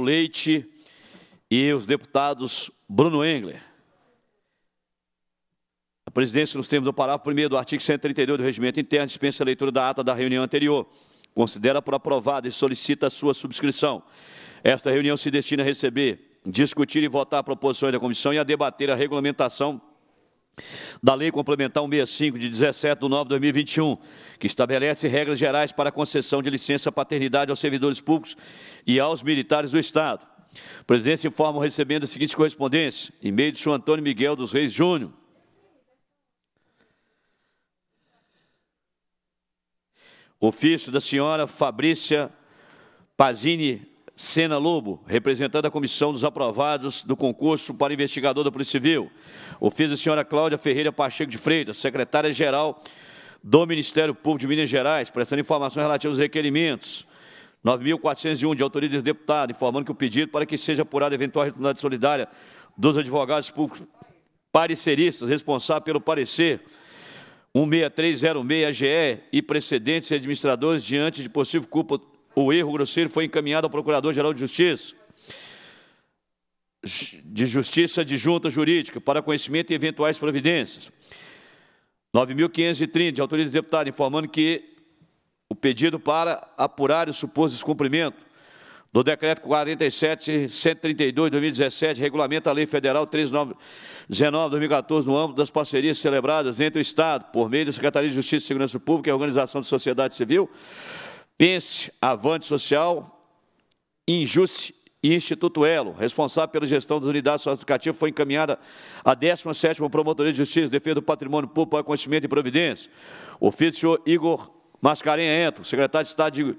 Leite e os deputados Bruno Engler. A presidência, nos termos do parágrafo 1 do artigo 132 do Regimento Interno, dispensa a leitura da ata da reunião anterior. Considera por aprovada e solicita a sua subscrição. Esta reunião se destina a receber, discutir e votar proposições da comissão e a debater a regulamentação da Lei Complementar 165, de 17 de 9 de 2021, que estabelece regras gerais para a concessão de licença paternidade aos servidores públicos e aos militares do Estado. O presidente informa recebendo a seguinte correspondência, e-mail de senhor Antônio Miguel dos Reis Júnior. Ofício da senhora Fabrícia Pazini Sena Lobo, representante da comissão dos aprovados do concurso para investigador da Polícia Civil. Ofício da senhora Cláudia Ferreira Pacheco de Freitas, secretária-geral do Ministério Público de Minas Gerais, prestando informações relativas aos requerimentos. 9.401, de autoria do deputado, informando que o pedido para que seja apurada eventual retornada solidária dos advogados públicos pareceristas responsáveis pelo parecer 16306 AGE e precedentes administradores diante de possível culpa o erro grosseiro foi encaminhado ao Procurador-Geral de Justiça, de Justiça Adjunta Jurídica, para conhecimento e eventuais providências. 9.530, autoriza o deputado, informando que o pedido para apurar o suposto descumprimento do Decreto 47.132 2017, regulamenta a Lei Federal 3.919-2014, no âmbito das parcerias celebradas entre o Estado, por meio da Secretaria de Justiça e Segurança Pública e a Organização de Sociedade Civil, Pense, Avante Social, Injuste e Instituto Elo, responsável pela gestão das unidades educativas, foi encaminhada à 17ª Promotoria de Justiça, Defesa do Patrimônio Público para Conhecimento e Providência. Ofício Igor Mascarenha Ento, secretário de Estado de...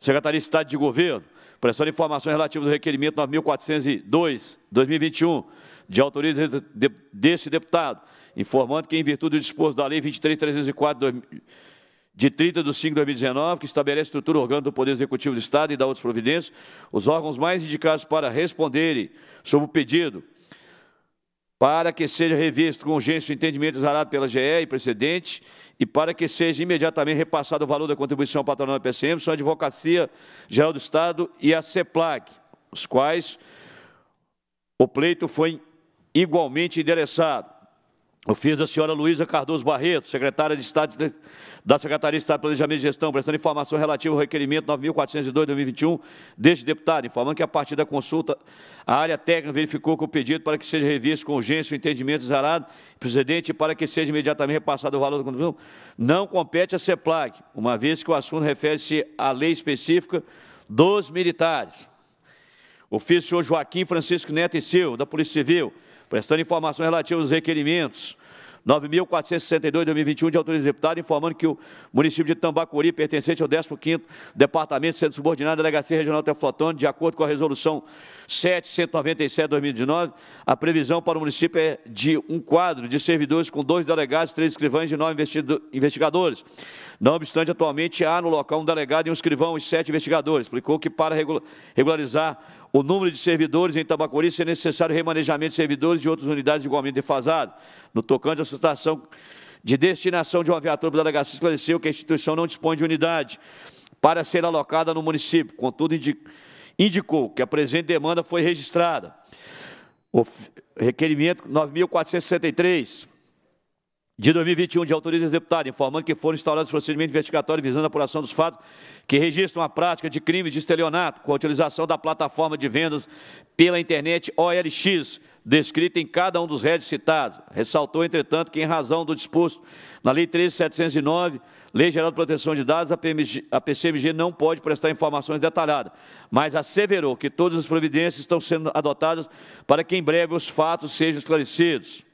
Secretaria de Estado de Governo, prestando informações relativas ao requerimento 9.402, 2021, de autoria desse deputado, informando que, em virtude do disposto da Lei 23.304, de 30 de 5 de 2019, que estabelece a estrutura orgânica do Poder Executivo do Estado e da outras providências, os órgãos mais indicados para responderem sobre o pedido, para que seja revisto com urgência o entendimento exarado pela GE e precedente, e para que seja imediatamente repassado o valor da contribuição patronal da PSM, são a Advocacia Geral do Estado e a CEPLAG, os quais o pleito foi igualmente endereçado. Eu fiz a senhora Luísa Cardoso Barreto, secretária de Estado da Secretaria de Estado de Planejamento e Gestão, prestando informação relativa ao requerimento 9.402-2021 deste deputado, informando que a partir da consulta a área técnica verificou que o pedido para que seja revisto com urgência o entendimento zerado, presidente, para que seja imediatamente repassado o valor do contribuição não compete à CEPLAG, uma vez que o assunto refere-se à lei específica dos militares. Ofício Joaquim Francisco Neto e Silva, da Polícia Civil, prestando informações relativas aos requerimentos 9.462-2021 de autoria do deputado, informando que o município de Tambacuri, pertencente ao 15º Departamento, Centro subordinado à Delegacia Regional Teflotone, de acordo com a Resolução 797-2019, a previsão para o município é de um quadro de servidores com dois delegados, três escrivães e nove investigadores. Não obstante, atualmente há no local um delegado e um escrivão e sete investigadores. Explicou que para regularizar o número de servidores em Tabacuri se é necessário remanejamento de servidores de outras unidades igualmente defasadas. No tocante à situação de destinação de uma viatura da delegacia, esclareceu que a instituição não dispõe de unidade para ser alocada no município. Contudo, indicou que a presente demanda foi registrada. O requerimento 9.463 de 2021 de autoria do informando que foram instaurados procedimentos investigatórios visando a apuração dos fatos que registram a prática de crimes de estelionato com a utilização da plataforma de vendas pela internet OLX, descrita em cada um dos rédios citados. Ressaltou, entretanto, que em razão do disposto na Lei 13709, Lei Geral de Proteção de Dados, a, a PCMG não pode prestar informações detalhadas, mas asseverou que todas as providências estão sendo adotadas para que em breve os fatos sejam esclarecidos.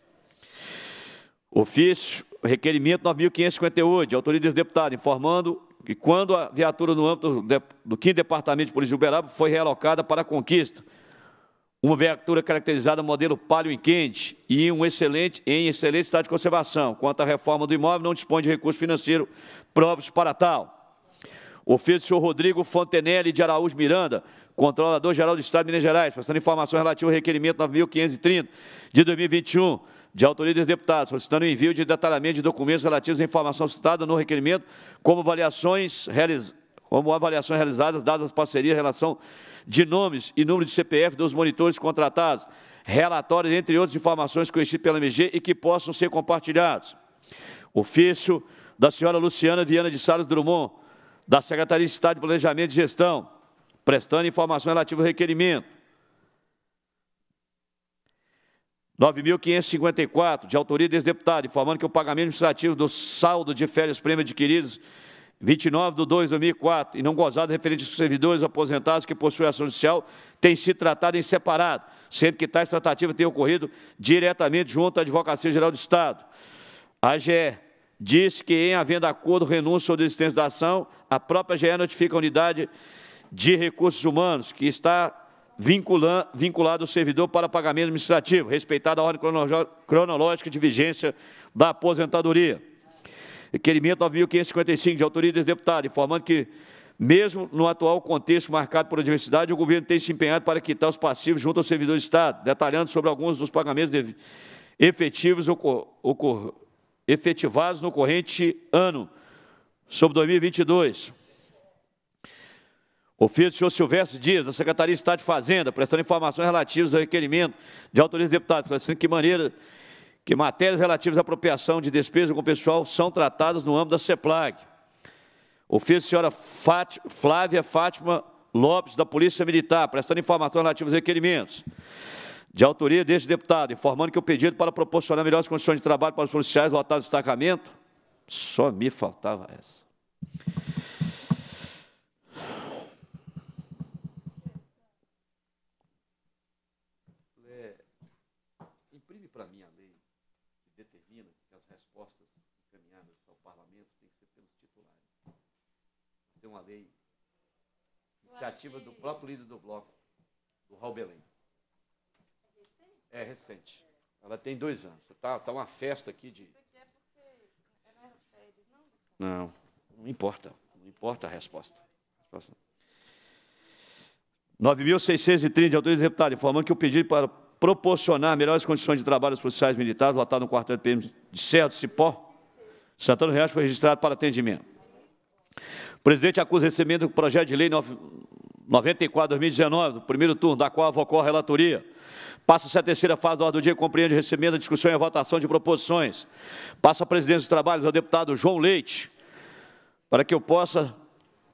Ofício, requerimento 9.558, de autoria desse deputado, informando que quando a viatura no âmbito do, do 5 Departamento de Polícia de Uberaba foi realocada para a conquista, uma viatura caracterizada modelo palio em quente e um excelente, em excelente estado de conservação. Quanto à reforma do imóvel, não dispõe de recurso financeiro próprios para tal. Ofício do senhor Rodrigo Fontenelle de Araújo Miranda, controlador-geral do Estado de Minas Gerais, passando informações relativas ao requerimento 9.530 de 2021, de autoria dos deputados, solicitando o envio de detalhamento de documentos relativos à informação citada no requerimento, como avaliações, realiz... como avaliações realizadas, dadas as parcerias em relação de nomes e número de CPF dos monitores contratados, relatórios, entre outras informações conhecidas pela MG e que possam ser compartilhados. Ofício da senhora Luciana Viana de Salles Drummond, da Secretaria de Estado de Planejamento e Gestão, prestando informação relativa ao requerimento. 9.554, de autoria desse deputado, informando que o pagamento administrativo do saldo de férias prêmio adquiridos 29 de 2 de 2004 e não gozado referente aos servidores aposentados que possuem ação judicial tem sido tratado em separado, sendo que tais tratativas têm ocorrido diretamente junto à Advocacia Geral do Estado. A GE diz que, em havendo acordo, renúncia ou desistência da ação, a própria GE notifica a unidade de recursos humanos, que está vinculando, vinculado o servidor para pagamento administrativo, respeitada a ordem cronológica de vigência da aposentadoria. Requerimento 9.555, de autoria dos deputados, informando que, mesmo no atual contexto marcado por adversidade, o governo tem se empenhado para quitar os passivos junto ao servidor de Estado, detalhando sobre alguns dos pagamentos de, efetivos efetivados no corrente ano, sobre 2022. Ofício do senhor Silvestre Dias, da Secretaria de Estado de Fazenda, prestando informações relativas ao requerimento de autoria dos deputados, esclarecendo assim, que maneira que matérias relativas à apropriação de despesa com o pessoal são tratadas no âmbito da CEPLAG. Ofício da senhora Fát Flávia Fátima Lopes, da Polícia Militar, prestando informações relativas aos requerimentos de autoria deste deputado, informando que o pedido para proporcionar melhores condições de trabalho para os policiais lotados de destacamento, só me faltava essa. ter uma lei. Iniciativa do próprio líder do bloco, do Raul Belém. É, é recente. Ela tem dois anos. Tá, tá uma festa aqui de. É é não, não importa. Não importa a resposta. resposta. 9.630 autoridades deputados, informando que o pedido para proporcionar melhores condições de trabalho aos policiais militares lotado no quartel de PM de Serra do Cipó, Santana Real foi registrado para atendimento presidente acusa recebimento do projeto de lei 94-2019, do primeiro turno, da qual avocou a relatoria. Passa-se a terceira fase da ordem do dia, compreende o recebimento, a discussão e a votação de proposições. Passa a presidência dos trabalhos ao deputado João Leite, para que eu possa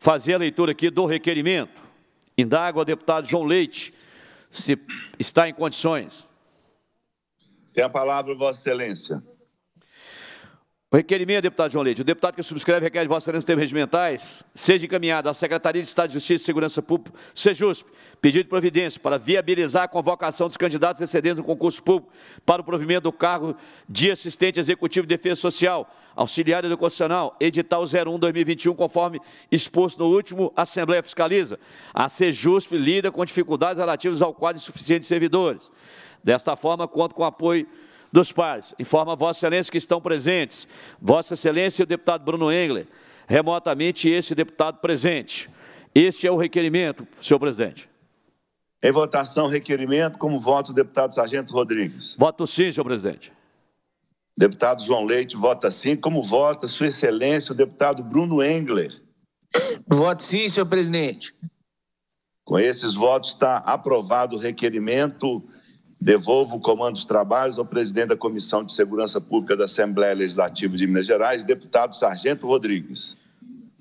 fazer a leitura aqui do requerimento. Indago ao deputado João Leite se está em condições. Tem a palavra, Vossa Excelência. O requerimento, deputado João Leite, o deputado que subscreve requer de Vossa Excelência termos regimentais, seja encaminhado à Secretaria de Estado de Justiça e Segurança Pública, SEJUSP, pedido de providência para viabilizar a convocação dos candidatos excedentes no concurso público para o provimento do cargo de assistente executivo de defesa social, auxiliar educacional, edital 01-2021, conforme exposto no último Assembleia Fiscaliza. A SEJUSP lida com dificuldades relativas ao quadro insuficiente de servidores. Desta forma, conto com o apoio dos pares Informa Vossa Excelência que estão presentes. Vossa Excelência e o deputado Bruno Engler, remotamente esse deputado presente. Este é o requerimento, senhor presidente. Em votação, requerimento, como voto o deputado Sargento Rodrigues. Voto sim, senhor presidente. Deputado João Leite vota sim, como vota Sua Excelência o deputado Bruno Engler. Voto sim, senhor presidente. Com esses votos está aprovado o requerimento Devolvo o comando dos trabalhos ao presidente da Comissão de Segurança Pública da Assembleia Legislativa de Minas Gerais, deputado Sargento Rodrigues.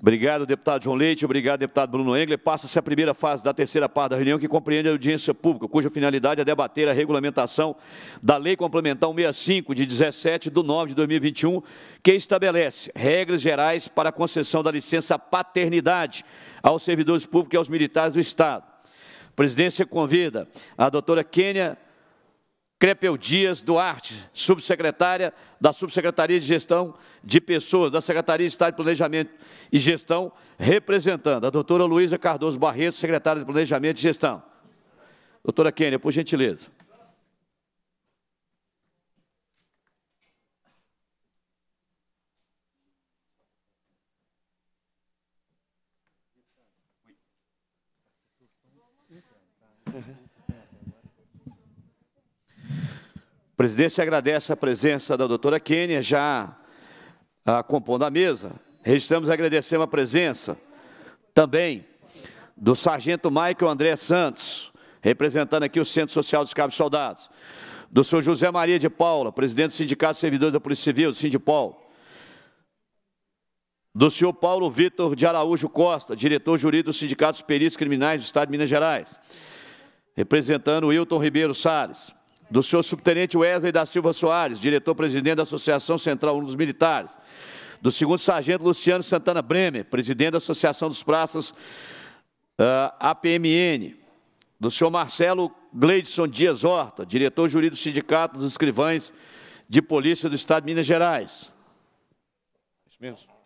Obrigado, deputado João Leite. Obrigado, deputado Bruno Engler. Passa-se a primeira fase da terceira parte da reunião, que compreende a audiência pública, cuja finalidade é debater a regulamentação da Lei Complementar 165, de 17 de 9 de 2021, que estabelece regras gerais para a concessão da licença paternidade aos servidores públicos e aos militares do Estado. A presidência convida a doutora Kênia Crepeu Dias Duarte, subsecretária da Subsecretaria de Gestão de Pessoas, da Secretaria de Estado de Planejamento e Gestão, representando a doutora Luísa Cardoso Barreto, secretária de Planejamento e Gestão. Doutora Kênia, por gentileza. presidência agradece a presença da doutora Kênia, já ah, compondo a mesa. Registramos e agradecemos a presença também do sargento Michael André Santos, representando aqui o Centro Social dos Cabos Soldados. Do senhor José Maria de Paula, presidente do Sindicato de Servidores da Polícia Civil, do Sindipol. Do senhor Paulo Vitor de Araújo Costa, diretor jurídico do Sindicato dos Peritos Criminais do Estado de Minas Gerais. Representando o Hilton Ribeiro Salles do senhor subtenente Wesley da Silva Soares, diretor-presidente da Associação Central dos Militares, do segundo sargento Luciano Santana Bremer, presidente da Associação dos Praças uh, ah, APMN, do senhor Marcelo Gleidson Dias Horta, diretor jurídico do Sindicato dos Escrivães de Polícia do Estado de Minas Gerais. É isso mesmo.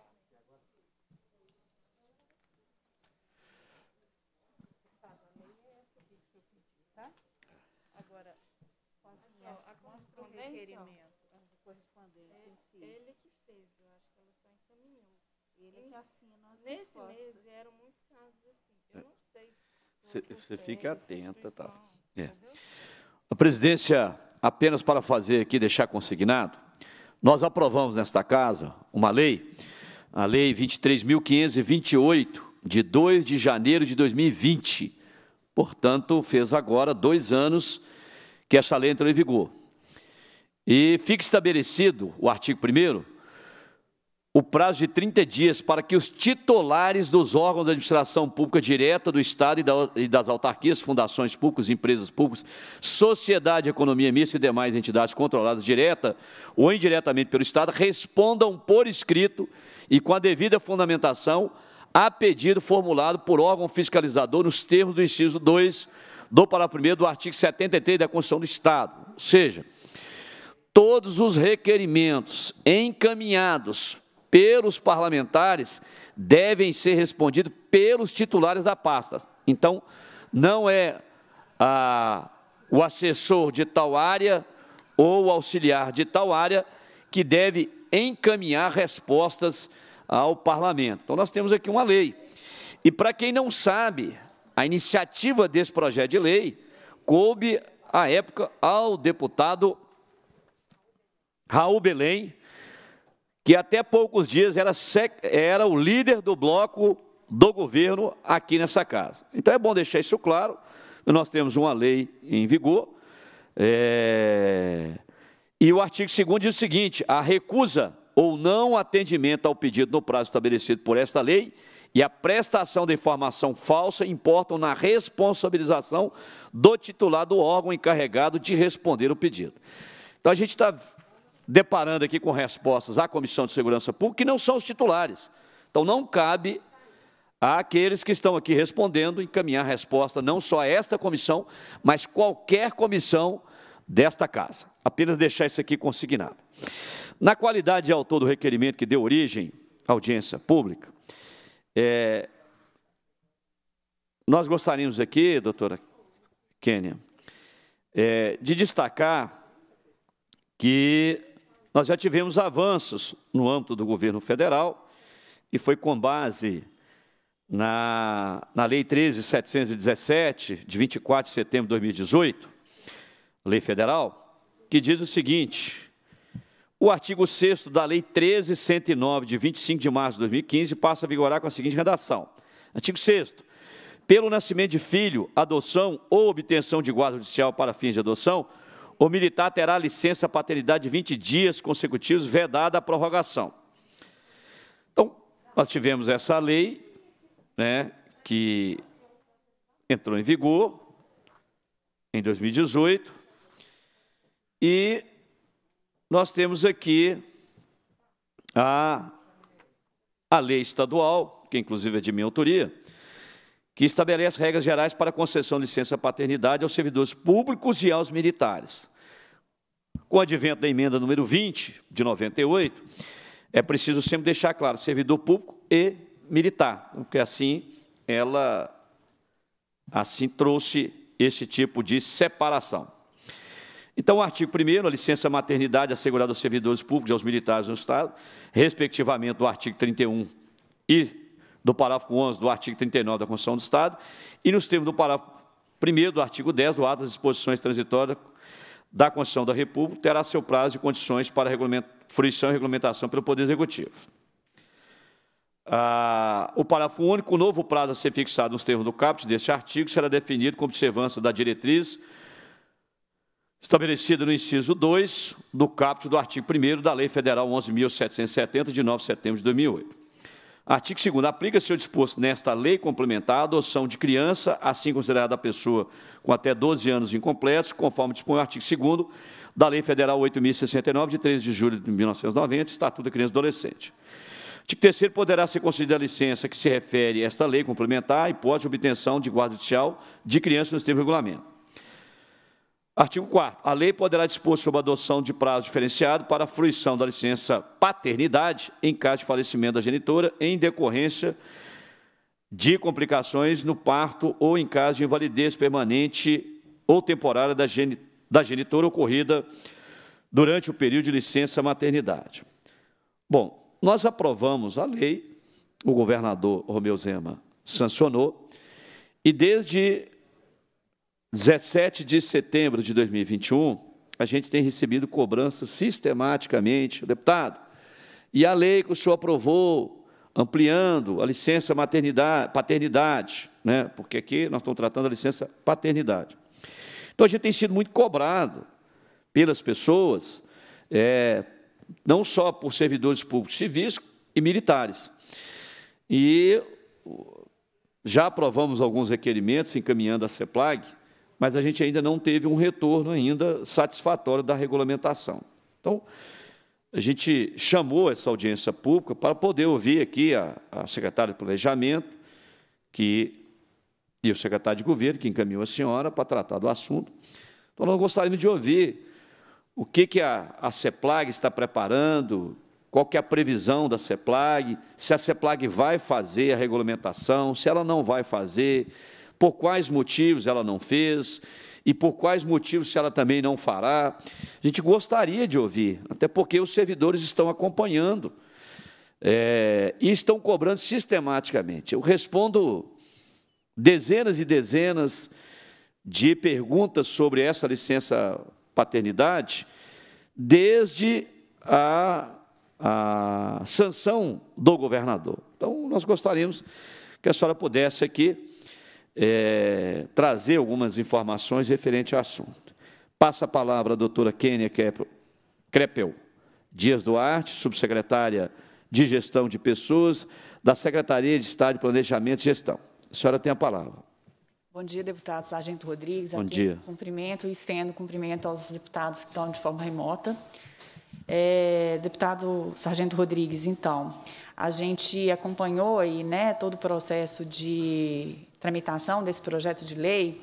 Ele que assina as Nesse mês vieram muitos casos assim. Eu não sei se... Você fica atenta, tá? É. A presidência, apenas para fazer aqui, deixar consignado, nós aprovamos nesta casa uma lei, a Lei 23.528, de 2 de janeiro de 2020. Portanto, fez agora dois anos que essa lei entrou em vigor. E fica estabelecido, o artigo 1 o prazo de 30 dias para que os titulares dos órgãos de administração pública direta do Estado e das autarquias, fundações públicas, empresas públicas, sociedade, economia mista e demais entidades controladas direta ou indiretamente pelo Estado respondam por escrito e com a devida fundamentação a pedido formulado por órgão fiscalizador nos termos do inciso 2 do parágrafo 1 do artigo 73 da Constituição do Estado. Ou seja, todos os requerimentos encaminhados pelos parlamentares devem ser respondidos pelos titulares da pasta. Então, não é ah, o assessor de tal área ou o auxiliar de tal área que deve encaminhar respostas ao parlamento. Então, nós temos aqui uma lei. E para quem não sabe, a iniciativa desse projeto de lei coube, à época, ao deputado Raul Belém, que até poucos dias era, era o líder do bloco do governo aqui nessa casa. Então é bom deixar isso claro. Nós temos uma lei em vigor. É... E o artigo 2 diz o seguinte: a recusa ou não atendimento ao pedido no prazo estabelecido por esta lei e a prestação de informação falsa importam na responsabilização do titular do órgão encarregado de responder o pedido. Então a gente está deparando aqui com respostas à Comissão de Segurança Pública que não são os titulares. Então, não cabe àqueles que estão aqui respondendo encaminhar resposta não só a esta comissão, mas qualquer comissão desta Casa. Apenas deixar isso aqui consignado. Na qualidade de autor do requerimento que deu origem à audiência pública, é, nós gostaríamos aqui, doutora Kênia, é, de destacar que nós já tivemos avanços no âmbito do governo federal e foi com base na, na Lei 13.717, de 24 de setembro de 2018, Lei Federal, que diz o seguinte: o artigo 6 da Lei 13.109, de 25 de março de 2015, passa a vigorar com a seguinte redação. Artigo 6 pelo nascimento de filho, adoção ou obtenção de guarda judicial para fins de adoção, o militar terá licença paternidade de 20 dias consecutivos, vedada a prorrogação. Então, nós tivemos essa lei, né, que entrou em vigor em 2018, e nós temos aqui a, a lei estadual, que inclusive é de minha autoria, que estabelece regras gerais para concessão de licença paternidade aos servidores públicos e aos militares. Com o advento da emenda número 20, de 98, é preciso sempre deixar claro servidor público e militar, porque assim ela assim trouxe esse tipo de separação. Então, o artigo 1 a licença maternidade assegurada aos servidores públicos e aos militares no Estado, respectivamente o artigo 31 e do parágrafo 11 do artigo 39 da Constituição do Estado e nos termos do parágrafo 1 do artigo 10 do ato das disposições transitórias da Constituição da República, terá seu prazo e condições para fruição e regulamentação pelo Poder Executivo. Ah, o parágrafo único, o novo prazo a ser fixado nos termos do caput deste artigo será definido com observância da diretriz estabelecida no inciso 2 do caput do artigo 1 da Lei Federal 11.770, de 9 de setembro de 2008. Artigo 2 aplica-se o disposto nesta lei complementar a adoção de criança, assim considerada a pessoa com até 12 anos incompletos, conforme dispõe o artigo 2 da Lei Federal 8.069, de 13 de julho de 1990, Estatuto da Criança e Adolescente. Artigo 3 poderá ser concedida a licença que se refere a esta lei complementar e pode obtenção de guarda judicial de criança no termos regulamento. Artigo 4 A lei poderá dispor sobre a adoção de prazo diferenciado para a fruição da licença paternidade em caso de falecimento da genitora em decorrência de complicações no parto ou em caso de invalidez permanente ou temporária da, geni da genitora ocorrida durante o período de licença maternidade. Bom, nós aprovamos a lei, o governador Romeu Zema sancionou, e desde 17 de setembro de 2021, a gente tem recebido cobranças sistematicamente, deputado. E a lei que o senhor aprovou, ampliando a licença maternidade, paternidade, né? porque aqui nós estamos tratando a licença paternidade. Então, a gente tem sido muito cobrado pelas pessoas, é, não só por servidores públicos civis e militares. E já aprovamos alguns requerimentos encaminhando a CEPLAG, mas a gente ainda não teve um retorno ainda satisfatório da regulamentação. Então, a gente chamou essa audiência pública para poder ouvir aqui a, a secretária de Planejamento que, e o secretário de Governo, que encaminhou a senhora para tratar do assunto. Então, nós gostaríamos de ouvir o que, que a, a CEPLAG está preparando, qual que é a previsão da CEPLAG, se a CEPLAG vai fazer a regulamentação, se ela não vai fazer, por quais motivos ela não fez e por quais motivos ela também não fará. A gente gostaria de ouvir, até porque os servidores estão acompanhando é, e estão cobrando sistematicamente. Eu respondo dezenas e dezenas de perguntas sobre essa licença paternidade desde a, a sanção do governador. Então, nós gostaríamos que a senhora pudesse aqui é, trazer algumas informações referente ao assunto. Passa a palavra à doutora Kênia Crepel Dias Duarte, subsecretária de Gestão de Pessoas, da Secretaria de Estado de Planejamento e Gestão. A senhora tem a palavra. Bom dia, deputado Sargento Rodrigues. Bom Aqui, dia. Cumprimento e estendo cumprimento aos deputados que estão de forma remota. É, deputado Sargento Rodrigues, então, a gente acompanhou aí, né, todo o processo de tramitação desse projeto de lei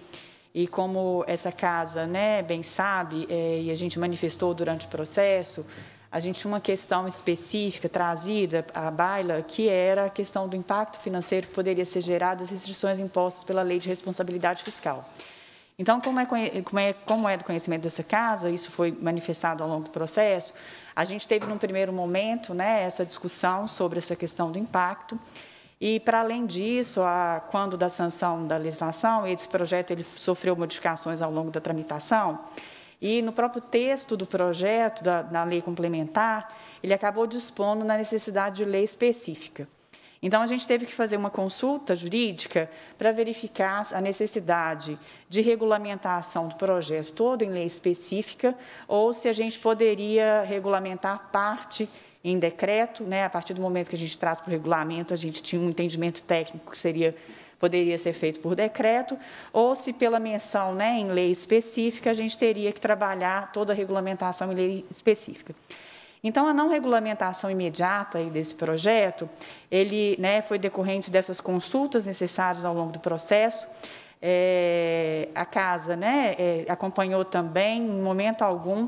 e como essa casa, né, bem sabe, é, e a gente manifestou durante o processo, a gente tinha uma questão específica trazida à baila, que era a questão do impacto financeiro que poderia ser gerado às restrições impostas pela Lei de Responsabilidade Fiscal. Então, como é, como é, como é do conhecimento dessa casa, isso foi manifestado ao longo do processo, a gente teve, num primeiro momento, né, essa discussão sobre essa questão do impacto. E, para além disso, a, quando da sanção da legislação, esse projeto ele sofreu modificações ao longo da tramitação. E no próprio texto do projeto, da, da lei complementar, ele acabou dispondo na necessidade de lei específica. Então, a gente teve que fazer uma consulta jurídica para verificar a necessidade de regulamentar a ação do projeto todo em lei específica ou se a gente poderia regulamentar parte em decreto, né? A partir do momento que a gente traz para o regulamento, a gente tinha um entendimento técnico que seria poderia ser feito por decreto, ou se pela menção né, em lei específica, a gente teria que trabalhar toda a regulamentação em lei específica. Então, a não regulamentação imediata aí desse projeto, ele né, foi decorrente dessas consultas necessárias ao longo do processo. É, a casa né, é, acompanhou também, em momento algum,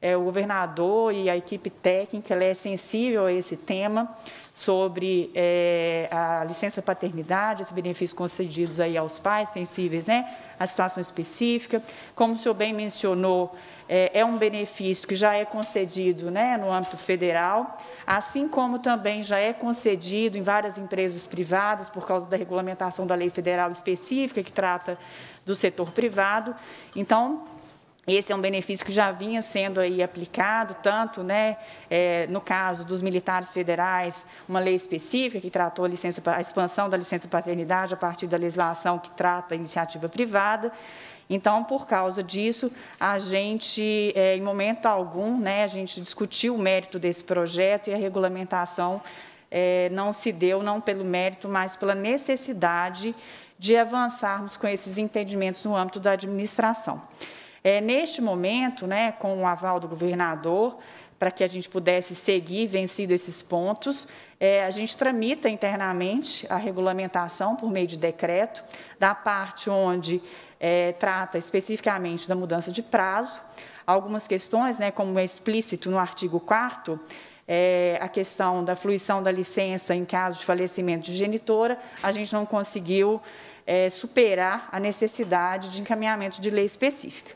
é, o governador e a equipe técnica é sensível a esse tema sobre é, a licença paternidade, esses benefícios concedidos aí aos pais sensíveis, né, à situação específica. Como o senhor bem mencionou, é, é um benefício que já é concedido né, no âmbito federal, assim como também já é concedido em várias empresas privadas, por causa da regulamentação da lei federal específica que trata do setor privado. Então, esse é um benefício que já vinha sendo aí aplicado, tanto né, é, no caso dos militares federais, uma lei específica que tratou a, licença, a expansão da licença paternidade a partir da legislação que trata a iniciativa privada, então, por causa disso, a gente, é, em momento algum, né, a gente discutiu o mérito desse projeto e a regulamentação é, não se deu, não pelo mérito, mas pela necessidade de avançarmos com esses entendimentos no âmbito da administração. É, neste momento, né, com o aval do governador, para que a gente pudesse seguir vencido esses pontos. É, a gente tramita internamente a regulamentação por meio de decreto, da parte onde é, trata especificamente da mudança de prazo. Algumas questões, né, como é explícito no artigo 4 é, a questão da fluição da licença em caso de falecimento de genitora, a gente não conseguiu é, superar a necessidade de encaminhamento de lei específica.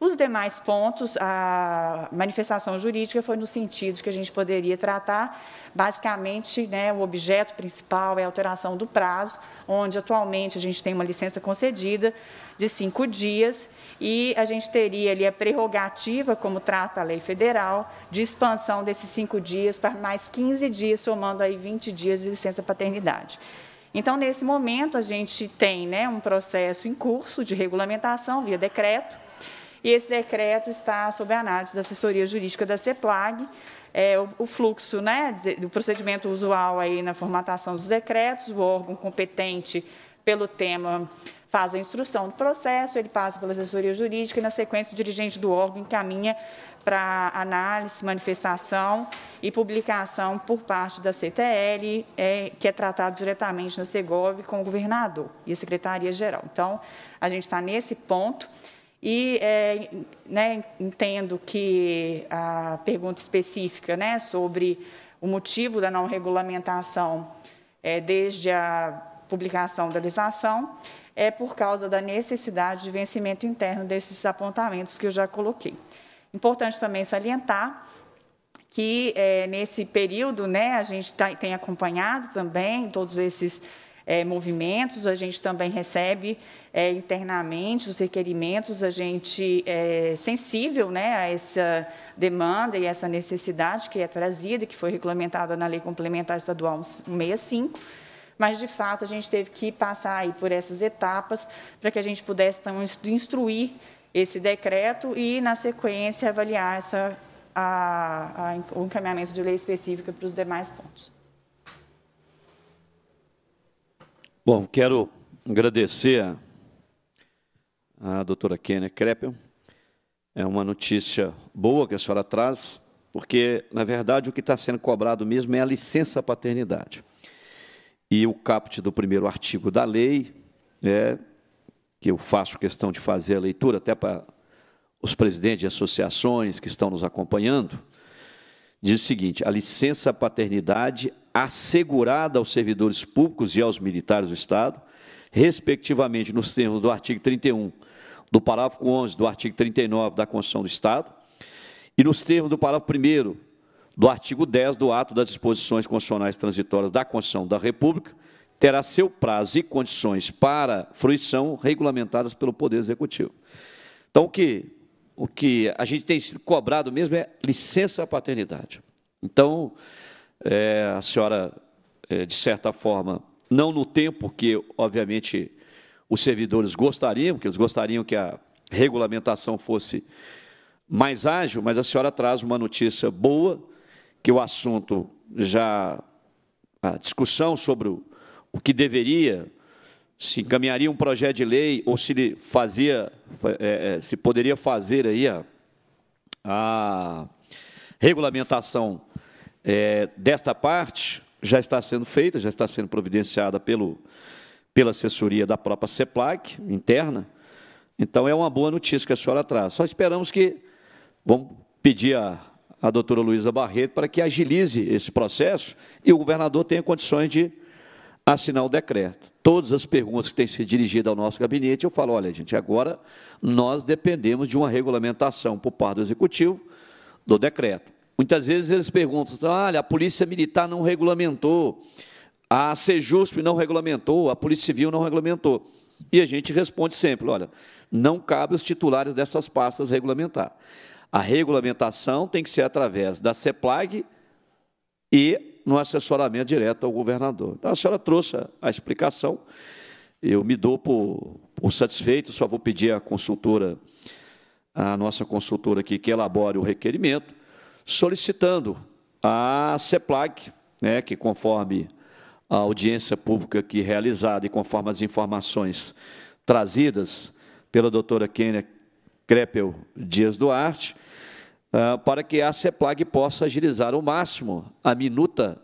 Os demais pontos, a manifestação jurídica foi no sentido que a gente poderia tratar, basicamente, né, o objeto principal é a alteração do prazo, onde atualmente a gente tem uma licença concedida de cinco dias e a gente teria ali a prerrogativa, como trata a lei federal, de expansão desses cinco dias para mais 15 dias, somando aí 20 dias de licença paternidade. Então, nesse momento, a gente tem né, um processo em curso de regulamentação via decreto, e esse decreto está sob análise da assessoria jurídica da CEPLAG. É, o, o, fluxo né, do procedimento usual aí na formatação dos decretos, o órgão competente pelo tema faz a instrução do processo, ele passa pela assessoria jurídica e, na sequência, o dirigente do órgão encaminha para análise, manifestação e publicação por parte da CTL, é, que é tratado diretamente na Segov com o governador e a Secretaria-Geral. Então, a gente está nesse ponto. E é, né, entendo que a pergunta específica né, sobre o motivo da não regulamentação é, desde a publicação da legislação é por causa da necessidade de vencimento interno desses apontamentos que eu já coloquei. Importante também salientar que é, nesse período né, a gente tá, tem acompanhado também todos esses é, movimentos, a gente também recebe é, internamente os requerimentos, a gente é sensível né, a essa demanda e essa necessidade que é trazida, que foi regulamentada na Lei Complementar Estadual 165, mas de fato a gente teve que passar aí por essas etapas para que a gente pudesse então, instruir esse decreto e, na sequência, avaliar essa, a, a, o encaminhamento de lei específica para os demais pontos. Bom, quero agradecer a, a doutora Kênia Kreppel. É uma notícia boa que a senhora traz, porque, na verdade, o que está sendo cobrado mesmo é a licença paternidade. E o caput do primeiro artigo da lei, é, que eu faço questão de fazer a leitura, até para os presidentes de associações que estão nos acompanhando, diz o seguinte: a licença paternidade assegurada aos servidores públicos e aos militares do Estado, respectivamente nos termos do artigo 31, do parágrafo 11 do artigo 39 da Constituição do Estado e nos termos do parágrafo 1 do artigo 10 do ato das disposições constitucionais transitórias da Constituição da República, terá seu prazo e condições para fruição regulamentadas pelo Poder Executivo. Então, o que, o que a gente tem sido cobrado mesmo é licença paternidade. Então, é, a senhora, é, de certa forma, não no tempo que, obviamente, os servidores gostariam, que eles gostariam que a regulamentação fosse mais ágil, mas a senhora traz uma notícia boa, que o assunto já, a discussão sobre o, o que deveria, se encaminharia um projeto de lei ou se fazia, é, é, se poderia fazer aí a, a regulamentação é, desta parte, já está sendo feita, já está sendo providenciada pelo, pela assessoria da própria CEPLAC, interna. Então, é uma boa notícia que a senhora traz. Só esperamos que... Vamos pedir a, a doutora Luísa Barreto para que agilize esse processo e o governador tenha condições de assinar o decreto. Todas as perguntas que têm sido dirigidas ao nosso gabinete, eu falo, olha, gente, agora nós dependemos de uma regulamentação por parte do Executivo do decreto. Muitas vezes eles perguntam: olha, a polícia militar não regulamentou, a Sejusp não regulamentou, a Polícia Civil não regulamentou. E a gente responde sempre: olha, não cabe os titulares dessas pastas regulamentar. A regulamentação tem que ser através da CEPLAG e no assessoramento direto ao governador. Então, a senhora trouxe a explicação, eu me dou por, por satisfeito, só vou pedir à consultora, à nossa consultora aqui, que elabore o requerimento, solicitando à CEPLAG, né, que conforme a audiência pública aqui realizada e conforme as informações trazidas pela doutora Kênia Crepel Dias Duarte, ah, para que a CEPLAG possa agilizar ao máximo a minuta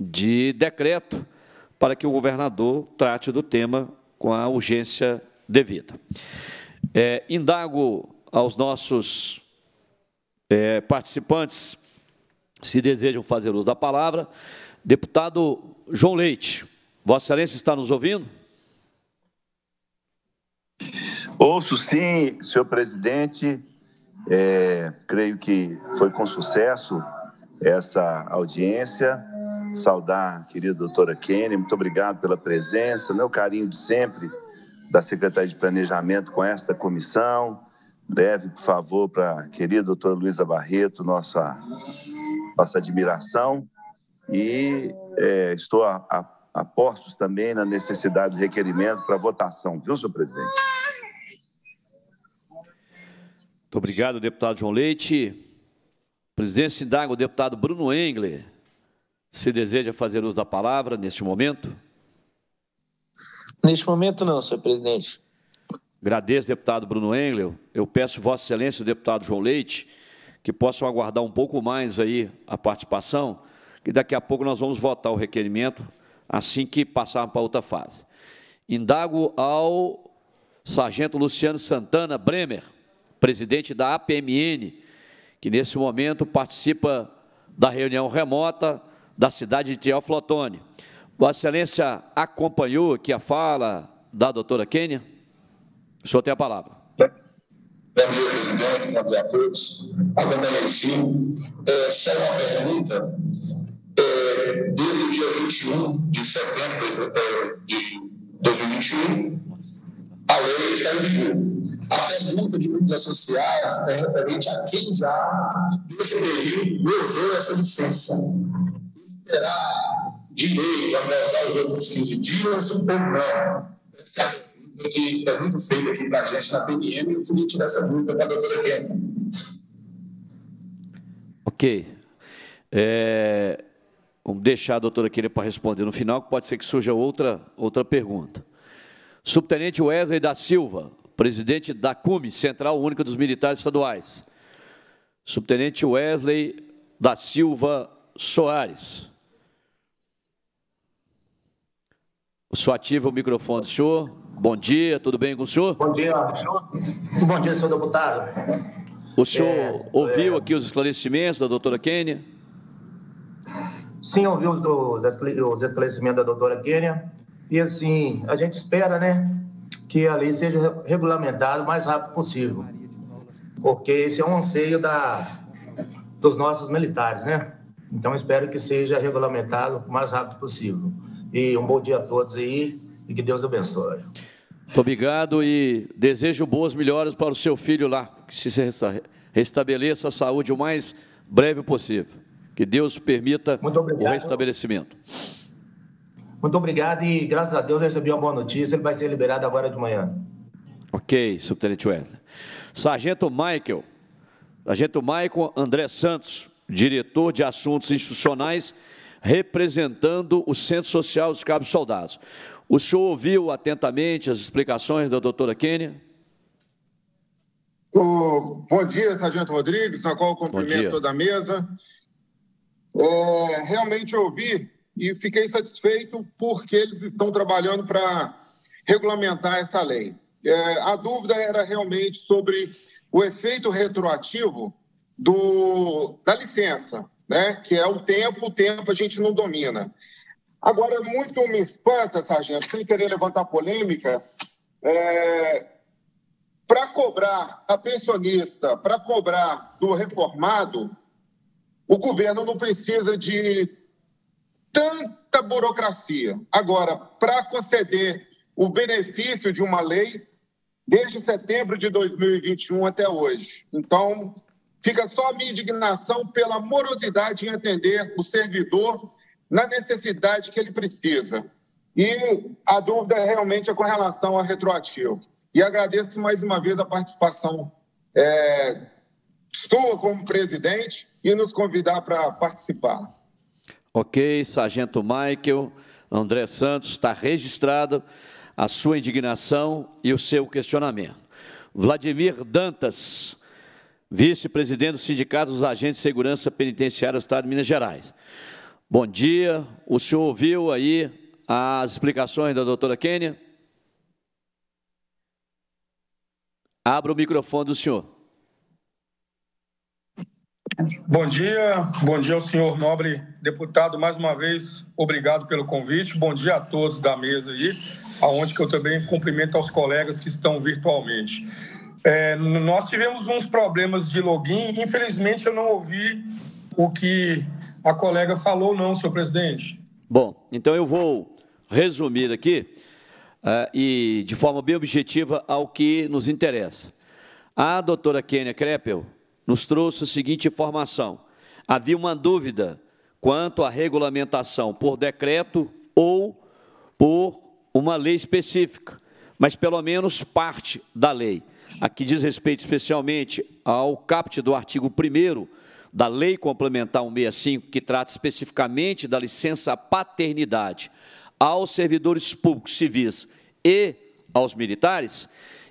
de decreto para que o governador trate do tema com a urgência devida. É, indago aos nossos é, participantes, se desejam fazer uso da palavra. Deputado João Leite, Vossa Excelência está nos ouvindo? Ouço sim, senhor presidente. É, creio que foi com sucesso essa audiência. Saudar, querida doutora Kene, muito obrigado pela presença, meu carinho de sempre da Secretaria de Planejamento com esta comissão, Leve, por favor, para a querida doutora Luísa Barreto nossa, nossa admiração e é, estou a, a, a postos também na necessidade do requerimento para votação, viu, senhor presidente? Muito obrigado, deputado João Leite. Presidente indaga o deputado Bruno Engler se deseja fazer uso da palavra neste momento. Neste momento não, senhor presidente. Agradeço, deputado Bruno Engel. Eu peço Vossa Excelência, o deputado João Leite, que possam aguardar um pouco mais aí a participação, que daqui a pouco nós vamos votar o requerimento assim que passarmos para outra fase. Indago ao sargento Luciano Santana Bremer, presidente da APMN, que nesse momento participa da reunião remota da cidade de Teófilo Otoni. Vossa Excelência acompanhou aqui a fala da doutora Kênia? O senhor tem a palavra. Bom dia, presidente. Bom dia a todos. Acompanhei sim, é só uma pergunta. É, desde o dia 21 de setembro é, de 2021, a lei está em vigor. A pergunta de muitos associados é referente a quem já, nesse período, levou essa licença. Terá direito a passar os outros 15 dias ou não? que é muito feito aqui para a gente na PNM, eu queria tirar essa dúvida para a doutora Kelly. Ok. É... Vamos deixar a doutora Kelly para responder no final, que pode ser que surja outra, outra pergunta. Subtenente Wesley da Silva, presidente da CUME, Central Única dos Militares Estaduais. Subtenente Wesley da Silva Soares. senhor ativa o microfone do senhor. Bom dia, tudo bem com o senhor? Bom dia, senhor. Bom dia, senhor deputado. O senhor é, ouviu é... aqui os esclarecimentos da doutora Kênia? Sim, ouvi os, os esclarecimentos da doutora Kênia. E assim, a gente espera, né, que a lei seja regulamentada o mais rápido possível. Porque esse é um anseio da, dos nossos militares, né? Então, espero que seja regulamentado o mais rápido possível. E um bom dia a todos aí e que Deus abençoe. Muito obrigado e desejo boas melhoras para o seu filho lá, que se restabeleça a saúde o mais breve possível. Que Deus permita o restabelecimento. Muito obrigado e graças a Deus recebi uma boa notícia, ele vai ser liberado agora de manhã. Ok, Subtenente Wesley. Sargento Michael, Sargento Michael André Santos, diretor de assuntos institucionais, representando o Centro Social dos Cabos Soldados. O senhor ouviu atentamente as explicações da doutora Kênia? Oh, bom dia, Sargento Rodrigues, a qual cumprimento toda a mesa. É, realmente ouvi e fiquei satisfeito porque eles estão trabalhando para regulamentar essa lei. É, a dúvida era realmente sobre o efeito retroativo do, da licença, né? que é o tempo, o tempo a gente não domina. Agora, muito me espanta, sargento, sem querer levantar polêmica, é, para cobrar a pensionista, para cobrar do reformado, o governo não precisa de tanta burocracia. Agora, para conceder o benefício de uma lei, desde setembro de 2021 até hoje. Então, fica só a minha indignação pela morosidade em atender o servidor na necessidade que ele precisa. E a dúvida é realmente é com relação ao retroativo. E agradeço mais uma vez a participação é, sua como presidente e nos convidar para participar. Ok, Sargento Michael, André Santos, está registrado a sua indignação e o seu questionamento. Vladimir Dantas, vice-presidente do Sindicato dos Agentes de Segurança Penitenciária do Estado de Minas Gerais. Bom dia. O senhor ouviu aí as explicações da doutora Kênia? Abra o microfone do senhor. Bom dia, bom dia ao senhor nobre deputado, mais uma vez, obrigado pelo convite, bom dia a todos da mesa aí, aonde que eu também cumprimento aos colegas que estão virtualmente. É, nós tivemos uns problemas de login, infelizmente eu não ouvi o que a colega falou não, senhor presidente. Bom, então eu vou resumir aqui uh, e de forma bem objetiva ao que nos interessa. A doutora Kênia Kreppel nos trouxe a seguinte informação. Havia uma dúvida quanto à regulamentação por decreto ou por uma lei específica, mas pelo menos parte da lei. Aqui diz respeito especialmente ao caput do artigo 1 da Lei Complementar 165, que trata especificamente da licença paternidade aos servidores públicos civis e aos militares,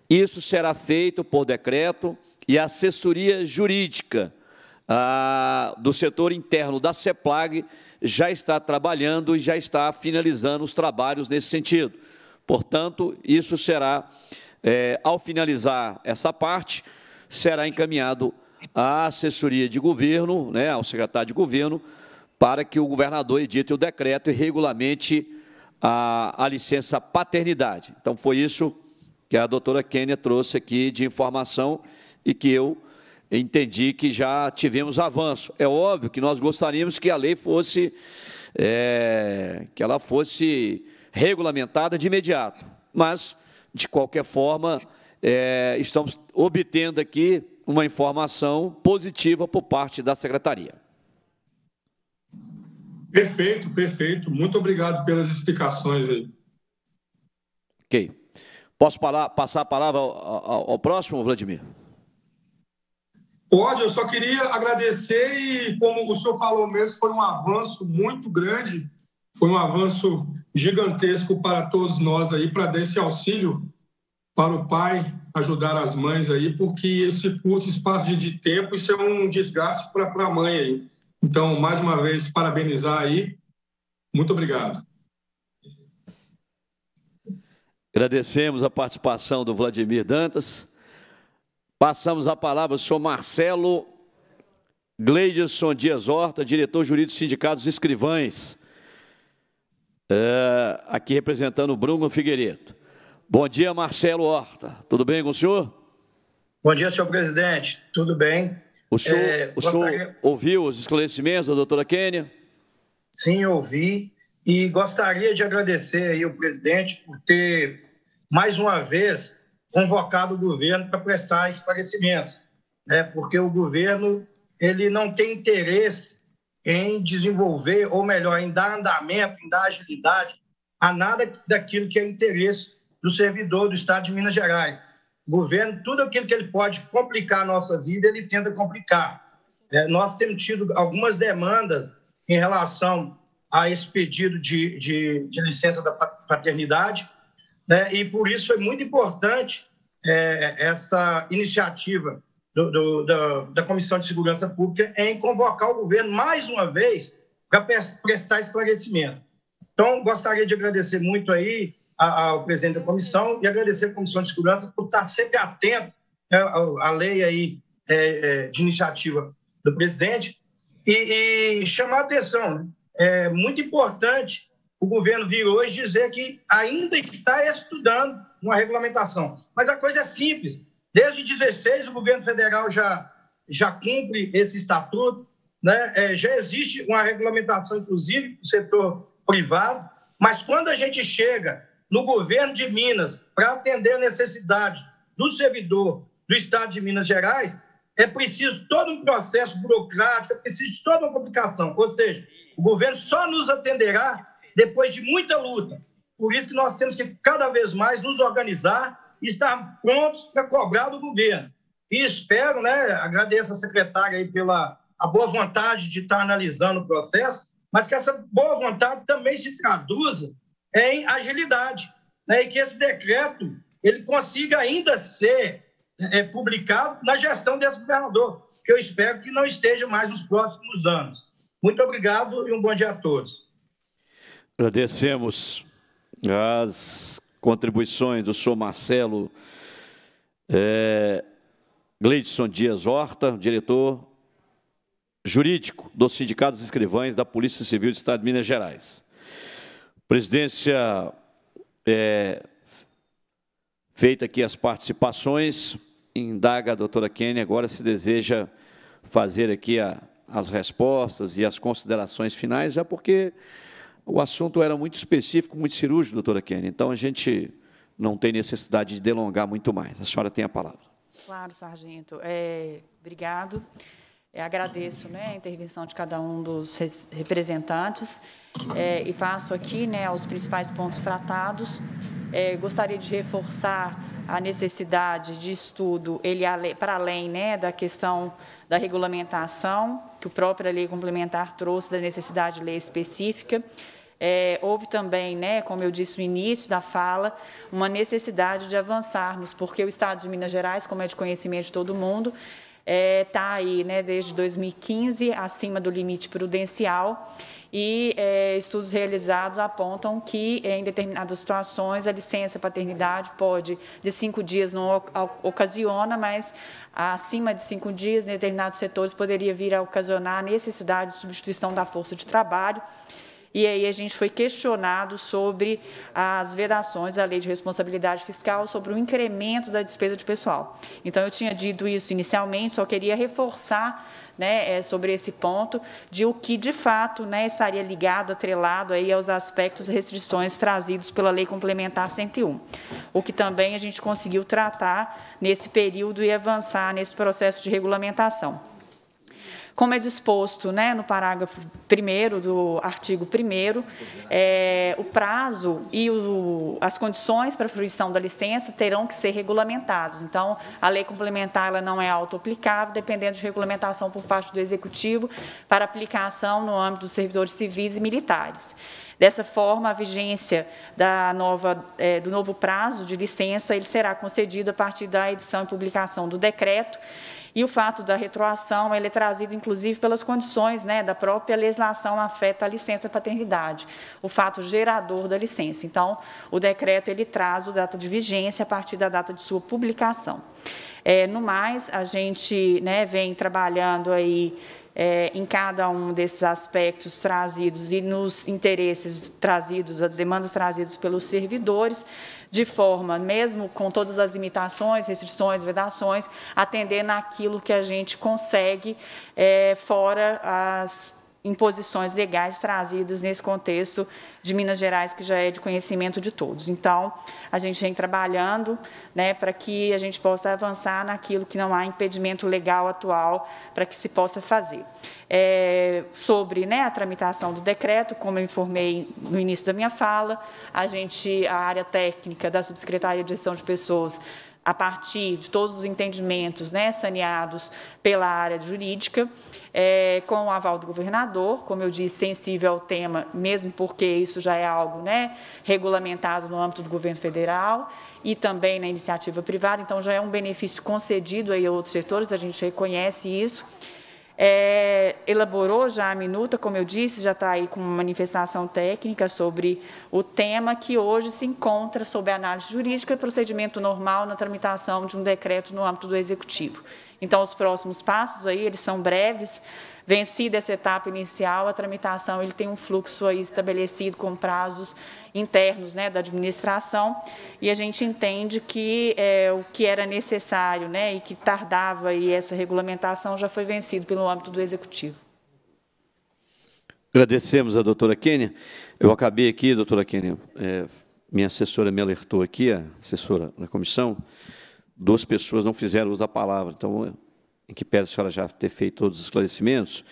isso será feito por decreto e a assessoria jurídica ah, do setor interno da CEPLAG já está trabalhando e já está finalizando os trabalhos nesse sentido. Portanto, isso será, é, ao finalizar essa parte, será encaminhado à assessoria de governo, né, ao secretário de governo, para que o governador edite o decreto e regulamente a, a licença paternidade. Então, foi isso que a doutora Kênia trouxe aqui de informação e que eu entendi que já tivemos avanço. É óbvio que nós gostaríamos que a lei fosse, é, que ela fosse regulamentada de imediato, mas, de qualquer forma, é, estamos obtendo aqui uma informação positiva por parte da secretaria. Perfeito, perfeito. Muito obrigado pelas explicações aí. Ok. Posso parar, passar a palavra ao, ao, ao próximo, Vladimir? Pode, eu só queria agradecer e, como o senhor falou mesmo, foi um avanço muito grande, foi um avanço gigantesco para todos nós aí, para dar esse auxílio para o pai ajudar as mães aí, porque esse curto espaço de, de tempo, isso é um desgaste para a mãe aí. Então, mais uma vez, parabenizar aí. Muito obrigado. Agradecemos a participação do Vladimir Dantas. Passamos a palavra ao senhor Marcelo Gleidson Dias Horta, diretor jurídico do Sindicato dos Escrivães, é, aqui representando o Bruno Figueiredo. Bom dia, Marcelo Horta. Tudo bem com o senhor? Bom dia, senhor presidente. Tudo bem? O senhor, é, o gostaria... ouviu os esclarecimentos da doutora Kênia? Sim, ouvi. E gostaria de agradecer aí o presidente por ter, mais uma vez, convocado o governo para prestar esclarecimentos. Né? Porque o governo ele não tem interesse em desenvolver, ou melhor, em dar andamento, em dar agilidade a nada daquilo que é interesse do servidor do Estado de Minas Gerais. O governo, tudo aquilo que ele pode complicar a nossa vida, ele tenta complicar. É, nós temos tido algumas demandas em relação a esse pedido de, de, de licença da paternidade, né? e por isso foi muito importante é, essa iniciativa do, do, da, da, Comissão de Segurança Pública em convocar o governo mais uma vez para prestar esclarecimento. Então, gostaria de agradecer muito aí ao presidente da comissão e agradecer a comissão de segurança por estar sempre atento né, à lei aí é, é, de iniciativa do presidente e, chamar a atenção. Né. É muito importante o governo vir hoje dizer que ainda está estudando uma regulamentação. Mas a coisa é simples. Desde 16 o governo federal já já cumpre esse estatuto, né? É, já existe uma regulamentação inclusive do o setor privado. Mas quando a gente chega no governo de Minas para atender a necessidade do servidor do Estado de Minas Gerais, é preciso todo um processo burocrático, é preciso toda uma complicação. Ou seja, o governo só nos atenderá depois de muita luta. Por isso que nós temos que cada vez mais nos organizar e estar prontos para cobrar do governo. E espero, né, agradeço a secretária aí pela a boa vontade de estar analisando o processo, mas que essa boa vontade também se traduza em agilidade, né? e que esse decreto ele consiga ainda ser é, publicado na gestão desse governador, que eu espero que não esteja mais nos próximos anos. Muito obrigado e um bom dia a todos. Agradecemos as contribuições do senhor Marcelo é, Gleidson Dias Horta, diretor jurídico dos escrivães da Polícia Civil do Estado de Minas Gerais. Presidência, é, feita aqui as participações, indaga a doutora Kene agora se deseja fazer aqui a, as respostas e as considerações finais, já é porque o assunto era muito específico, muito cirúrgico, doutora Kene, então a gente não tem necessidade de delongar muito mais. A senhora tem a palavra. Claro, sargento. É, obrigado. Obrigado. Eu é, agradeço né, a intervenção de cada um dos representantes é, e passo aqui né, aos principais pontos tratados. É, gostaria de reforçar a necessidade de estudo ele para além né, da questão da regulamentação que o própria lei complementar trouxe da necessidade de lei específica. É, houve também, né, como eu disse no início da fala, uma necessidade de avançarmos, porque o Estado de Minas Gerais, como é de conhecimento de todo mundo, está é, tá aí né, desde 2015 acima do limite prudencial e é, estudos realizados apontam que em determinadas situações a licença paternidade pode de cinco dias não ocasiona, mas acima de cinco dias em determinados setores poderia vir a ocasionar a necessidade de substituição da força de trabalho e aí a gente foi questionado sobre as vedações da lei de responsabilidade fiscal sobre o incremento da despesa de pessoal. Então, eu tinha dito isso inicialmente, só queria reforçar né, eh, sobre esse ponto de o que de fato né, estaria ligado, atrelado aí aos aspectos e restrições trazidos pela Lei Complementar 101. O que também a gente conseguiu tratar nesse período e avançar nesse processo de regulamentação como é disposto né, no parágrafo 1 do artigo 1, é, o prazo e o, as condições para a fruição da licença terão que ser regulamentados. Então, a lei complementar ela não é auto-aplicável, dependendo de regulamentação por parte do Executivo para aplicação no âmbito dos servidores civis e militares. Dessa forma, a vigência da nova, é, do novo prazo de licença ele será concedido a partir da edição e publicação do decreto, e o fato da retroação ele é trazido, inclusive, pelas condições né, da própria legislação afeta a licença paternidade, o fato gerador da licença. Então, o decreto ele traz o data de vigência a partir da data de sua publicação. É, no mais, a gente né, vem trabalhando aí é, em cada um desses aspectos trazidos e nos interesses trazidos, as demandas trazidas pelos servidores, de forma, mesmo com todas as limitações, restrições, vedações, atender naquilo que a gente consegue é, fora as imposições legais trazidas nesse contexto de Minas Gerais, que já é de conhecimento de todos. Então, a gente vem trabalhando né, para que a gente possa avançar naquilo que não há impedimento legal atual para que se possa fazer. É, sobre né, a tramitação do decreto, como eu informei no início da minha fala, a gente, a área técnica da Subsecretaria de Gestão de Pessoas a partir de todos os entendimentos né, saneados pela área jurídica, é, com o aval do governador, como eu disse, sensível ao tema, mesmo porque isso já é algo né, regulamentado no âmbito do governo federal e também na iniciativa privada, então já é um benefício concedido aí a outros setores, a gente reconhece isso. É, elaborou já a minuta, como eu disse, já está aí com uma manifestação técnica sobre o tema que hoje se encontra sob análise jurídica e procedimento normal na tramitação de um decreto no âmbito do Executivo. Então, os próximos passos aí, eles são breves, vencida essa etapa inicial, a tramitação ele tem um fluxo aí estabelecido com prazos internos né, da administração e a gente entende que é, o que era necessário né, e que tardava e essa regulamentação já foi vencido pelo âmbito do Executivo. Agradecemos a doutora Kênia. Eu acabei aqui, doutora Kênia, é, minha assessora me alertou aqui, a assessora da comissão, duas pessoas não fizeram uso da palavra, então em que pese a senhora já ter feito todos os esclarecimentos,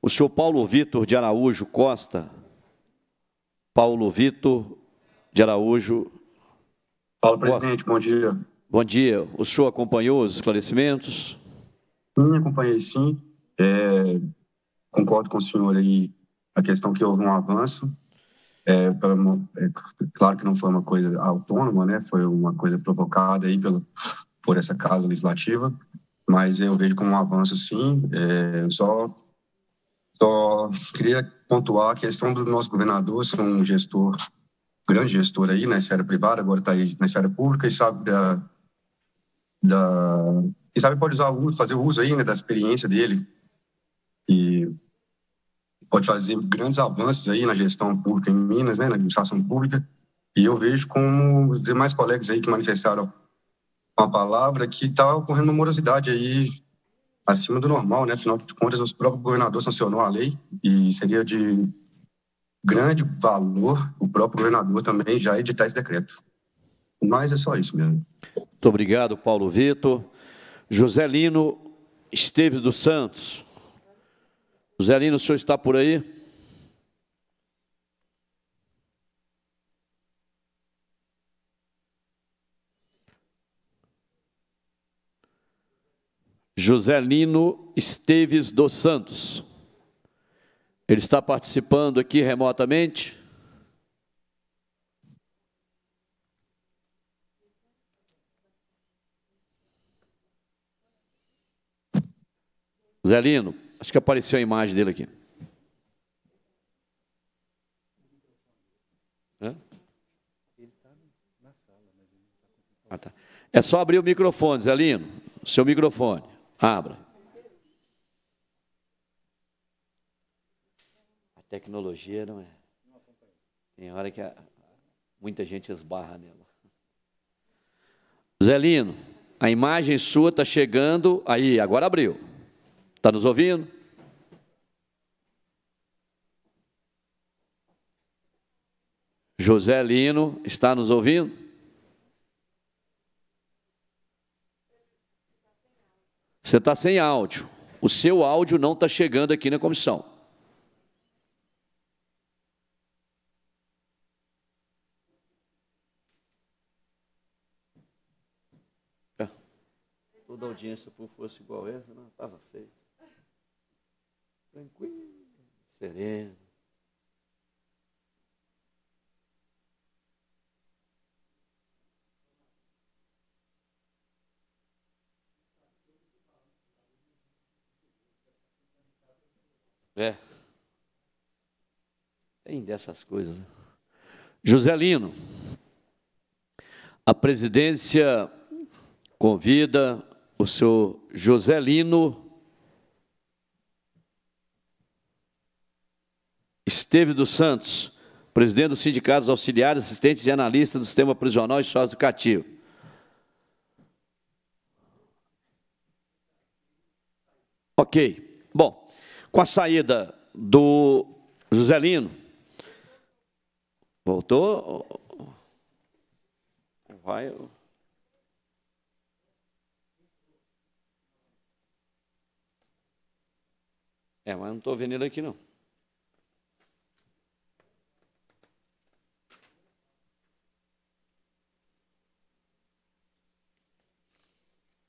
o senhor Paulo Vitor de Araújo Costa, Paulo Vitor de Araújo. Paulo presidente, bom dia. Bom dia. O senhor acompanhou os esclarecimentos? Sim, acompanhei sim. É, concordo com o senhor aí a questão que houve um avanço. É, é, claro que não foi uma coisa autônoma, né? Foi uma coisa provocada aí pelo, por essa casa legislativa mas eu vejo como um avanço, sim. É, só, só queria pontuar a questão do nosso governador, ser um gestor, grande gestor aí na esfera privada, agora está aí na esfera pública e sabe da... da e sabe pode usar, fazer uso aí né, da experiência dele e pode fazer grandes avanços aí na gestão pública em Minas, né, na administração pública. E eu vejo como os demais colegas aí que manifestaram uma palavra que está ocorrendo uma morosidade aí acima do normal, né? Afinal de contas, o próprio governador sancionou a lei e seria de grande valor o próprio governador também já editar esse decreto. Mas é só isso mesmo. Muito obrigado, Paulo Vitor. José Lino Esteves dos Santos. José Lino, o senhor está por aí? José Lino Esteves dos Santos. Ele está participando aqui remotamente. Zé Lino, acho que apareceu a imagem dele aqui. Ah, tá. É só abrir o microfone, Zé Lino, seu microfone. Abra. A tecnologia não é. Tem hora que a, muita gente esbarra nela. Zelino, a imagem sua está chegando. Aí, agora abriu. Está nos ouvindo? José Lino, está nos ouvindo? Você está sem áudio. O seu áudio não está chegando aqui na comissão. É. Toda audiência por fosse igual essa, não estava feita. Tranquilo, sereno. É. Tem dessas coisas. Né? Lino, a presidência convida o senhor Lino Esteve dos Santos, presidente dos sindicatos auxiliares, assistentes e analistas do sistema prisional e sócio-educativo. Ok. Bom, com a saída do Joselino. Voltou? Vai. É, mas não estou vendo ele aqui, não.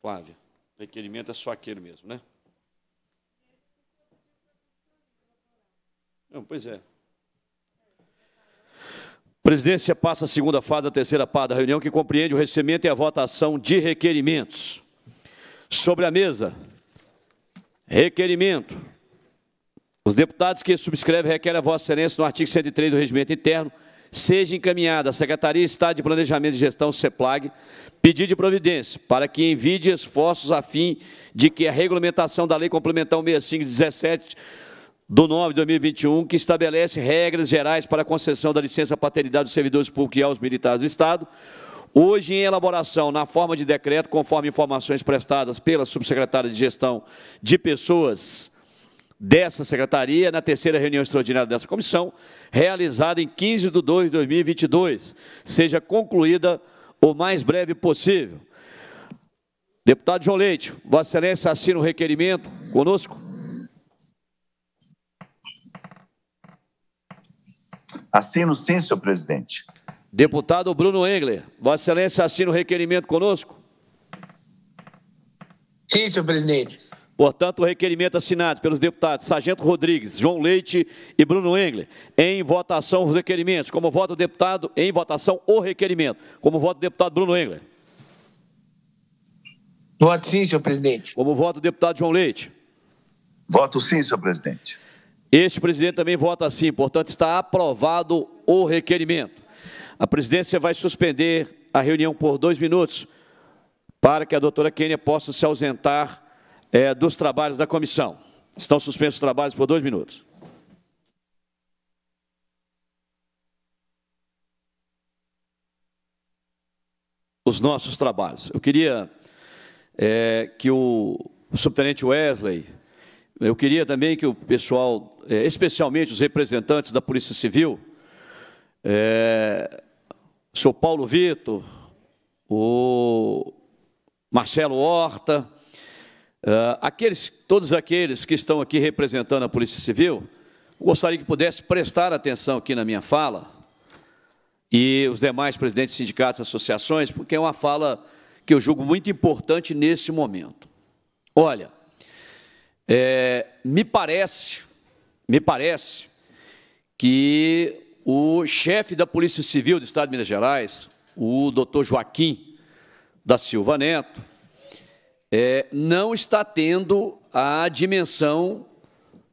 Flávia, requerimento é só aquele mesmo, né? Não, pois é. Presidência passa a segunda fase da terceira parte da reunião, que compreende o recebimento e a votação de requerimentos. Sobre a mesa, requerimento. Os deputados que subscrevem requerem a Vossa Excelência no artigo 103 do Regimento Interno, seja encaminhada à Secretaria de Estado de Planejamento e Gestão, CEPLAG, pedido de providência para que envie esforços a fim de que a regulamentação da Lei Complementar 6517 do 9 de 2021, que estabelece regras gerais para a concessão da licença paternidade dos servidores públicos e aos militares do Estado, hoje em elaboração na forma de decreto, conforme informações prestadas pela subsecretária de Gestão de Pessoas dessa secretaria, na terceira reunião extraordinária dessa comissão, realizada em 15 de 2 de 2022, seja concluída o mais breve possível. Deputado João Leite, Vossa Excelência assina o requerimento conosco? Assino sim, senhor presidente. Deputado Bruno Engler, Vossa Excelência assina o requerimento conosco? Sim, senhor presidente. Portanto, o requerimento assinado pelos deputados Sargento Rodrigues, João Leite e Bruno Engler. Em votação, os requerimentos. Como voto o deputado, em votação, o requerimento. Como voto o deputado Bruno Engler. Voto sim, senhor presidente. Como voto o deputado João Leite. Voto sim, senhor presidente. Este presidente também vota assim, portanto, está aprovado o requerimento. A presidência vai suspender a reunião por dois minutos para que a doutora Kênia possa se ausentar é, dos trabalhos da comissão. Estão suspensos os trabalhos por dois minutos. Os nossos trabalhos. Eu queria é, que o subtenente Wesley, eu queria também que o pessoal é, especialmente os representantes da Polícia Civil, é, o senhor Paulo Vitor, o Marcelo Horta, é, aqueles, todos aqueles que estão aqui representando a Polícia Civil, gostaria que pudesse prestar atenção aqui na minha fala e os demais presidentes de sindicatos e associações, porque é uma fala que eu julgo muito importante nesse momento. Olha, é, me parece me parece que o chefe da Polícia Civil do Estado de Minas Gerais, o doutor Joaquim da Silva Neto, é, não está tendo a dimensão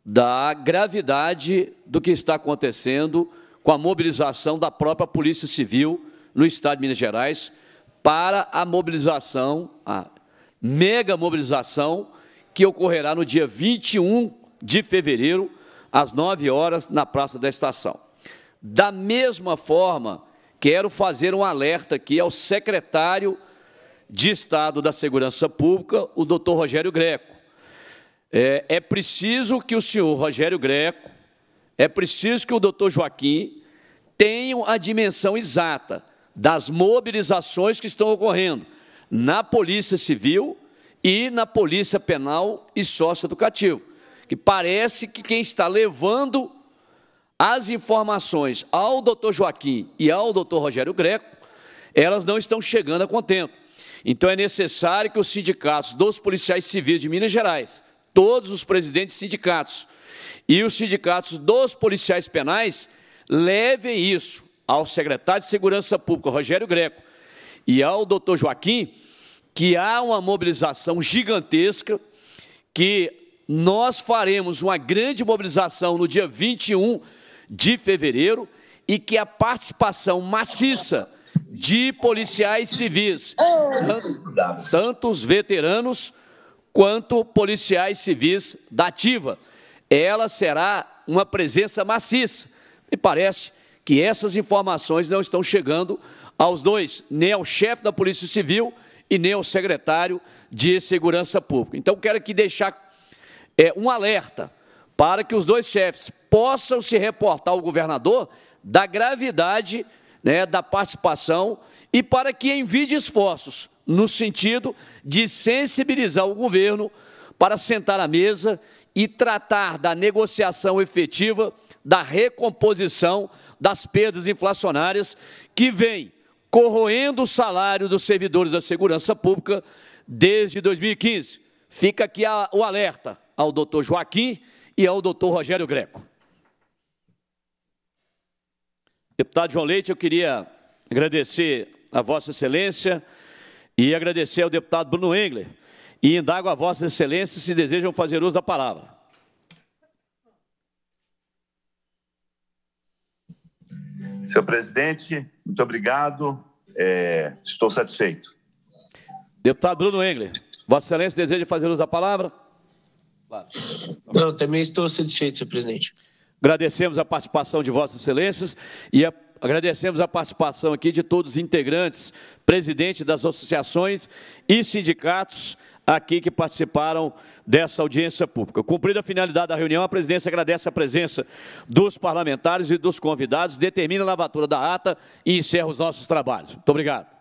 da gravidade do que está acontecendo com a mobilização da própria Polícia Civil no Estado de Minas Gerais para a mobilização, a mega mobilização que ocorrerá no dia 21 de fevereiro, às 9 horas, na Praça da Estação. Da mesma forma, quero fazer um alerta aqui ao secretário de Estado da Segurança Pública, o doutor Rogério Greco. É, é preciso que o senhor Rogério Greco, é preciso que o doutor Joaquim tenham a dimensão exata das mobilizações que estão ocorrendo na Polícia Civil e na Polícia Penal e Sócio-Educativo que parece que quem está levando as informações ao doutor Joaquim e ao doutor Rogério Greco, elas não estão chegando a contento. Então é necessário que os sindicatos dos policiais civis de Minas Gerais, todos os presidentes de sindicatos e os sindicatos dos policiais penais levem isso ao secretário de Segurança Pública, Rogério Greco, e ao doutor Joaquim, que há uma mobilização gigantesca, que nós faremos uma grande mobilização no dia 21 de fevereiro e que a participação maciça de policiais civis, tanto os veteranos quanto policiais civis da ativa. Ela será uma presença maciça. Me parece que essas informações não estão chegando aos dois, nem ao chefe da Polícia Civil e nem ao secretário de Segurança Pública. Então, quero aqui deixar é, um alerta para que os dois chefes possam se reportar ao governador da gravidade né, da participação e para que envie esforços no sentido de sensibilizar o governo para sentar à mesa e tratar da negociação efetiva da recomposição das perdas inflacionárias que vem corroendo o salário dos servidores da segurança pública desde 2015. Fica aqui a, o alerta ao doutor Joaquim e ao doutor Rogério Greco. Deputado João Leite, eu queria agradecer a Vossa Excelência e agradecer ao deputado Bruno Engler e indago a Vossa Excelência se desejam fazer uso da palavra. Senhor presidente, muito obrigado. É, estou satisfeito. Deputado Bruno Engler, Vossa Excelência deseja fazer uso da palavra? Não, também estou satisfeito, senhor presidente. Agradecemos a participação de Vossas Excelências e a Agradecemos a participação aqui de todos os integrantes, presidente das associações e sindicatos aqui que participaram dessa audiência pública. Cumprida a finalidade da reunião, a presidência agradece a presença dos parlamentares e dos convidados, determina a lavatura da ata e encerra os nossos trabalhos. Muito obrigado.